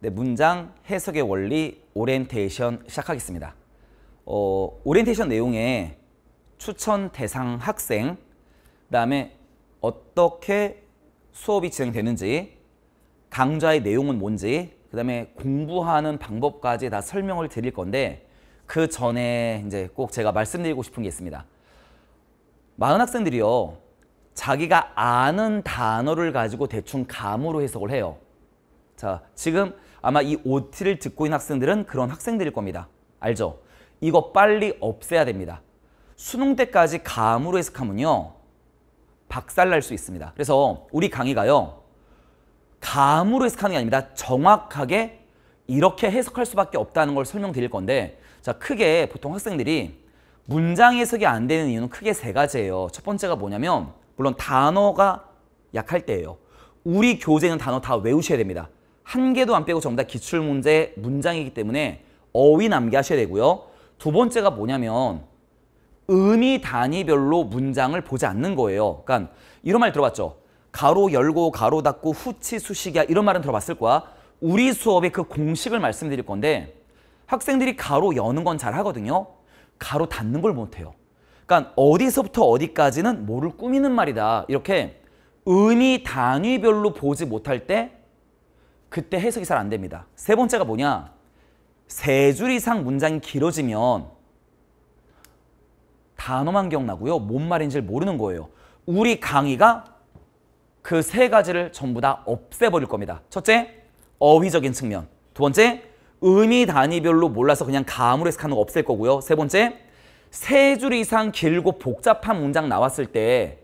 네, 문장 해석의 원리 오리엔테이션 시작하겠습니다. 어, 오리엔테이션 내용에 추천 대상 학생, 그다음에 어떻게 수업이 진행되는지, 강좌의 내용은 뭔지, 그다음에 공부하는 방법까지 다 설명을 드릴 건데 그 전에 이제 꼭 제가 말씀드리고 싶은 게 있습니다. 많은 학생들이요. 자기가 아는 단어를 가지고 대충 감으로 해석을 해요. 자, 지금 아마 이 OT를 듣고 있는 학생들은 그런 학생들일 겁니다. 알죠? 이거 빨리 없애야 됩니다. 수능 때까지 감으로 해석하면요. 박살날 수 있습니다. 그래서 우리 강의가요. 감으로 해석하는 게 아닙니다. 정확하게 이렇게 해석할 수밖에 없다는 걸 설명드릴 건데 자 크게 보통 학생들이 문장 해석이 안 되는 이유는 크게 세 가지예요. 첫 번째가 뭐냐면 물론 단어가 약할 때예요. 우리 교재는 단어 다 외우셔야 됩니다. 한 개도 안 빼고 전부 다 기출문제 문장이기 때문에 어휘 남기하셔야 되고요. 두 번째가 뭐냐면 의미 단위별로 문장을 보지 않는 거예요. 그러니까 이런 말 들어봤죠. 가로 열고 가로 닫고 후치 수식이야 이런 말은 들어봤을 거야. 우리 수업의 그 공식을 말씀드릴 건데 학생들이 가로 여는 건 잘 하거든요. 가로 닫는 걸 못해요. 그러니까 어디서부터 어디까지는 뭐를 꾸미는 말이다. 이렇게 의미 단위별로 보지 못할 때 그때 해석이 잘 안 됩니다. 세 번째가 뭐냐? 세 줄 이상 문장이 길어지면 단어만 기억나고요. 뭔 말인지를 모르는 거예요. 우리 강의가 그 세 가지를 전부 다 없애버릴 겁니다. 첫째, 어휘적인 측면. 두 번째, 의미 단위별로 몰라서 그냥 감으로 해석하는 거 없앨 거고요. 세 번째, 세 줄 이상 길고 복잡한 문장 나왔을 때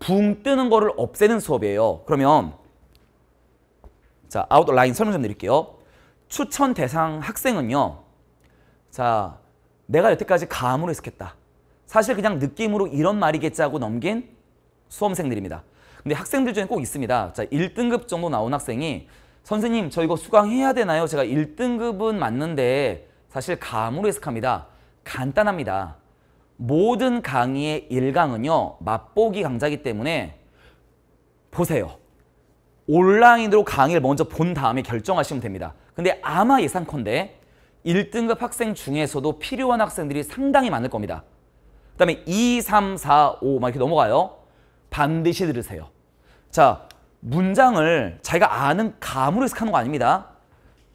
붕 뜨는 거를 없애는 수업이에요. 그러면 자, 아웃라인 설명 좀 드릴게요. 추천 대상 학생은요. 자, 내가 여태까지 감으로 해석했다. 사실 그냥 느낌으로 이런 말이겠지 하고 넘긴 수험생들입니다. 근데 학생들 중에 꼭 있습니다. 자, 1등급 정도 나온 학생이 선생님 저 이거 수강해야 되나요? 제가 1등급은 맞는데 사실 감으로 해석합니다. 간단합니다. 모든 강의의 1강은요. 맛보기 강좌이기 때문에 보세요. 온라인으로 강의를 먼저 본 다음에 결정하시면 됩니다. 근데 아마 예상컨대 1등급 학생 중에서도 필요한 학생들이 상당히 많을 겁니다. 그 다음에 2, 3, 4, 5 막 이렇게 넘어가요. 반드시 들으세요. 자, 문장을 자기가 아는 감으로 해석하는 거 아닙니다.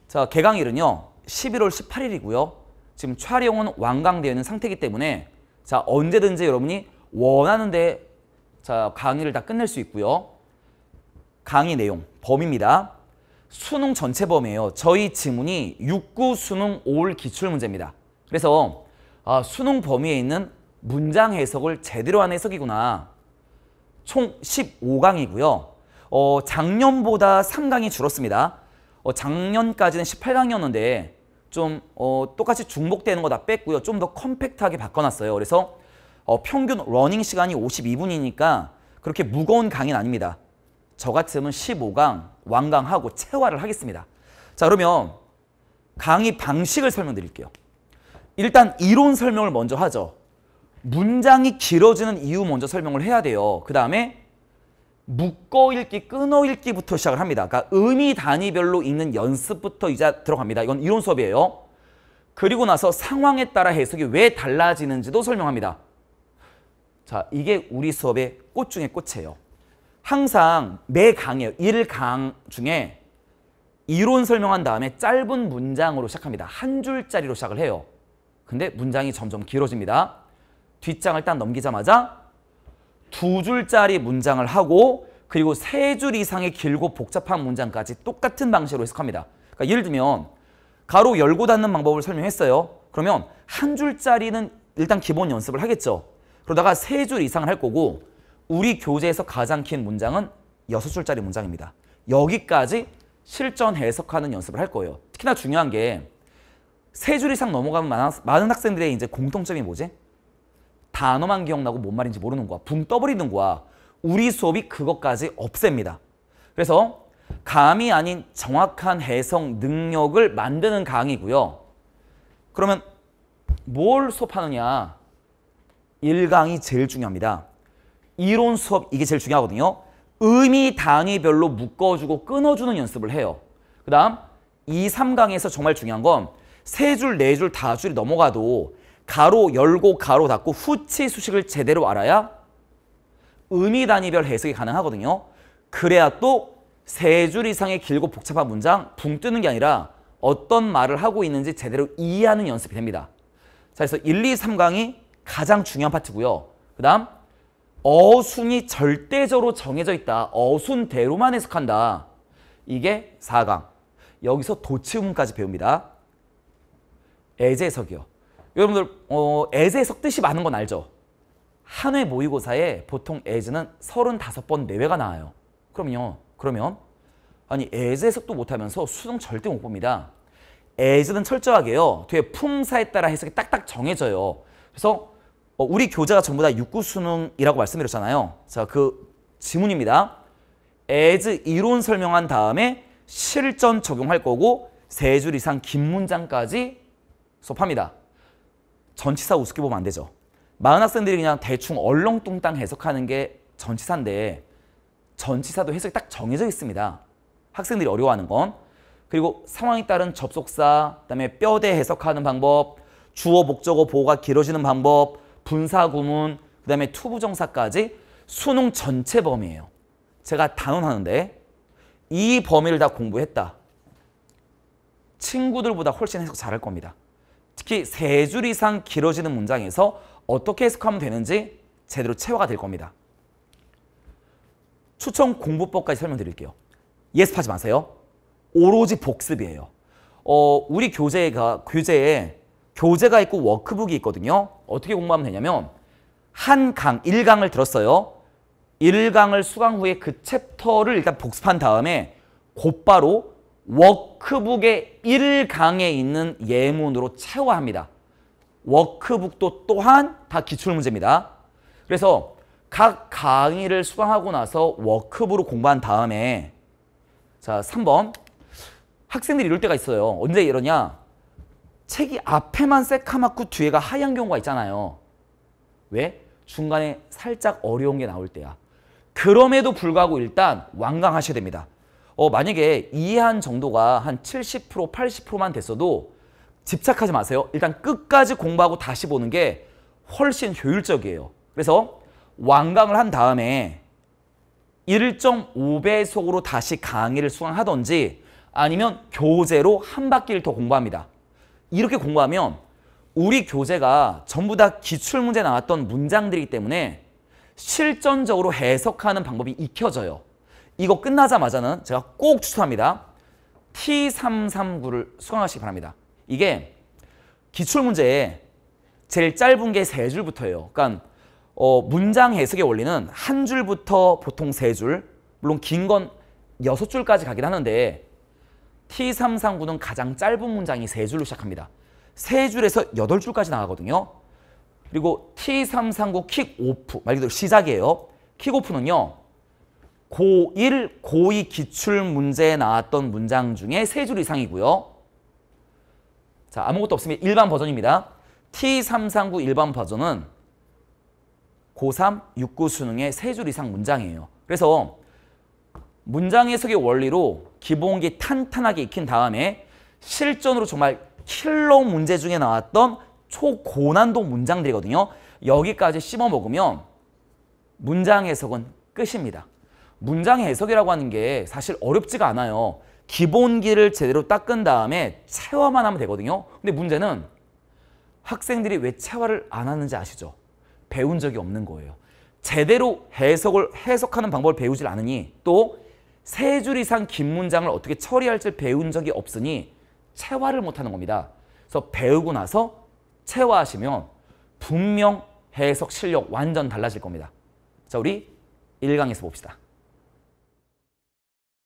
자, 개강일은요. 11월 18일이고요. 지금 촬영은 완강되어 있는 상태이기 때문에 자, 언제든지 여러분이 원하는 데 자, 강의를 다 끝낼 수 있고요. 강의 내용, 범위입니다. 수능 전체 범위에요 저희 지문이 6구 수능 5월 기출문제입니다. 그래서 아, 수능 범위에 있는 문장 해석을 제대로 한 해석이구나. 총 15강이고요. 어, 작년보다 3강이 줄었습니다. 어, 작년까지는 18강이었는데 좀 어, 똑같이 중복되는 거 다 뺐고요. 좀 더 컴팩트하게 바꿔놨어요. 그래서 어, 평균 러닝 시간이 52분이니까 그렇게 무거운 강의는 아닙니다. 저 같으면 15강 완강하고 체화를 하겠습니다. 자 그러면 강의 방식을 설명드릴게요. 일단 이론 설명을 먼저 하죠. 문장이 길어지는 이유 먼저 설명을 해야 돼요. 그 다음에 묶어 읽기, 끊어 읽기부터 시작을 합니다. 그러니까 의미 단위별로 읽는 연습부터 이제 들어갑니다. 이건 이론 수업이에요. 그리고 나서 상황에 따라 해석이 왜 달라지는지도 설명합니다. 자, 이게 우리 수업의 꽃 중에 꽃이에요. 항상 매 강의 1강 중에 이론 설명한 다음에 짧은 문장으로 시작합니다. 한 줄짜리로 시작을 해요. 근데 문장이 점점 길어집니다. 뒷장을 딱 넘기자마자 두 줄짜리 문장을 하고 그리고 세 줄 이상의 길고 복잡한 문장까지 똑같은 방식으로 해석합니다. 그러니까 예를 들면 가로 열고 닫는 방법을 설명했어요. 그러면 한 줄짜리는 일단 기본 연습을 하겠죠. 그러다가 세 줄 이상을 할 거고 우리 교재에서 가장 긴 문장은 여섯 줄짜리 문장입니다. 여기까지 실전 해석하는 연습을 할 거예요. 특히나 중요한 게 세 줄 이상 넘어가면 많은 학생들의 이제 공통점이 뭐지? 단어만 기억나고 뭔 말인지 모르는 거야. 붕 떠버리는 거야. 우리 수업이 그것까지 없앱니다. 그래서 감이 아닌 정확한 해석 능력을 만드는 강의고요. 그러면 뭘 수업하느냐? 1강이 제일 중요합니다. 이론 수업 이게 제일 중요하거든요. 의미 단위별로 묶어주고 끊어주는 연습을 해요. 그 다음 이 3강에서 정말 중요한 건 세 줄, 네 줄, 다 줄이 넘어가도 가로 열고 가로 닫고 후치 수식을 제대로 알아야 의미 단위별 해석이 가능하거든요. 그래야 또 세 줄 이상의 길고 복잡한 문장 붕 뜨는 게 아니라 어떤 말을 하고 있는지 제대로 이해하는 연습이 됩니다. 자, 그래서 1, 2, 3강이 가장 중요한 파트고요. 그 다음 어순이 절대적으로 정해져 있다. 어순대로만 해석한다. 이게 4강. 여기서 도치음까지 배웁니다. 애제석이요. 여러분들 어, 애제석 뜻이 많은 건 알죠? 한 회 모의고사에 보통 애제는 35번 내외가 나와요. 그럼요. 그러면 아니 애제석도 못하면서 수능 절대 못 봅니다. 애제는 철저하게요. 뒤에 품사에 따라 해석이 딱딱 정해져요. 그래서 어, 우리 교재가 전부 다 육구 수능이라고 말씀드렸잖아요. 자, 그 지문입니다. as 이론 설명한 다음에 실전 적용할 거고 세 줄 이상 긴 문장까지 수업합니다. 전치사 우습게 보면 안 되죠. 많은 학생들이 그냥 대충 얼렁뚱땅 해석하는 게 전치사인데 전치사도 해석이 딱 정해져 있습니다. 학생들이 어려워하는 건. 그리고 상황에 따른 접속사, 그다음에 뼈대 해석하는 방법, 주어, 목적어, 보호가 길어지는 방법, 분사구문, 그 다음에 투부정사까지 수능 전체 범위예요. 제가 단언하는데 이 범위를 다 공부했다. 친구들보다 훨씬 해석 잘할 겁니다. 특히 세 줄 이상 길어지는 문장에서 어떻게 해석하면 되는지 제대로 체화가 될 겁니다. 추천 공부법까지 설명드릴게요. 예습하지 마세요. 오로지 복습이에요. 어, 우리 교재가, 교재에 교재가 있고 워크북이 있거든요. 어떻게 공부하면 되냐면 한 강, 일강을 들었어요. 일강을 수강 후에 그 챕터를 일단 복습한 다음에 곧바로 워크북의 일강에 있는 예문으로 채워 합니다. 워크북도 또한 다 기출문제입니다. 그래서 각 강의를 수강하고 나서 워크북으로 공부한 다음에 자, 3번 학생들이 이럴 때가 있어요. 언제 이러냐? 책이 앞에만 새카맣고 뒤에가 하얀 경우가 있잖아요. 왜? 중간에 살짝 어려운 게 나올 때야. 그럼에도 불구하고 일단 완강하셔야 됩니다. 어, 만약에 이해한 정도가 한 70%, 80%만 됐어도 집착하지 마세요. 일단 끝까지 공부하고 다시 보는 게 훨씬 효율적이에요. 그래서 완강을 한 다음에 1.5배속으로 다시 강의를 수강하던지 아니면 교재로 한 바퀴를 더 공부합니다. 이렇게 공부하면 우리 교재가 전부 다 기출문제 나왔던 문장들이기 때문에 실전적으로 해석하는 방법이 익혀져요. 이거 끝나자마자는 제가 꼭 추천합니다. T339를 수강하시기 바랍니다. 이게 기출문제에 제일 짧은 게 세 줄부터예요. 그러니까 어, 문장 해석의 원리는 한 줄부터 보통 세 줄, 물론 긴 건 여섯 줄까지 가긴 하는데 T339는 가장 짧은 문장이 세줄로 시작합니다. 세줄에서 여덟 줄까지 나가거든요. 그리고 T339 킥오프, 말 그대로 시작이에요. 킥오프는요. 고1, 고2 기출문제에 나왔던 문장 중에 세 줄 이상이고요. 자 아무것도 없으면 일반 버전입니다. T339 일반 버전은 고3, 6 9 수능의 세 줄 이상 문장이에요. 그래서 문장 해석의 원리로 기본기 탄탄하게 익힌 다음에 실전으로 정말 킬러 문제 중에 나왔던 초고난도 문장들이거든요. 여기까지 씹어 먹으면 문장 해석은 끝입니다. 문장 해석이라고 하는 게 사실 어렵지가 않아요. 기본기를 제대로 닦은 다음에 체화만 하면 되거든요. 근데 문제는 학생들이 왜 체화를 안 하는지 아시죠? 배운 적이 없는 거예요. 제대로 해석을 해석하는 방법을 배우질 않으니 또 세줄 이상 긴 문장을 어떻게 처리할지 배운 적이 없으니 체화를 못하는 겁니다. 그래서 배우고 나서 체화하시면 분명 해석 실력 완전 달라질 겁니다. 자, 우리 1강에서 봅시다.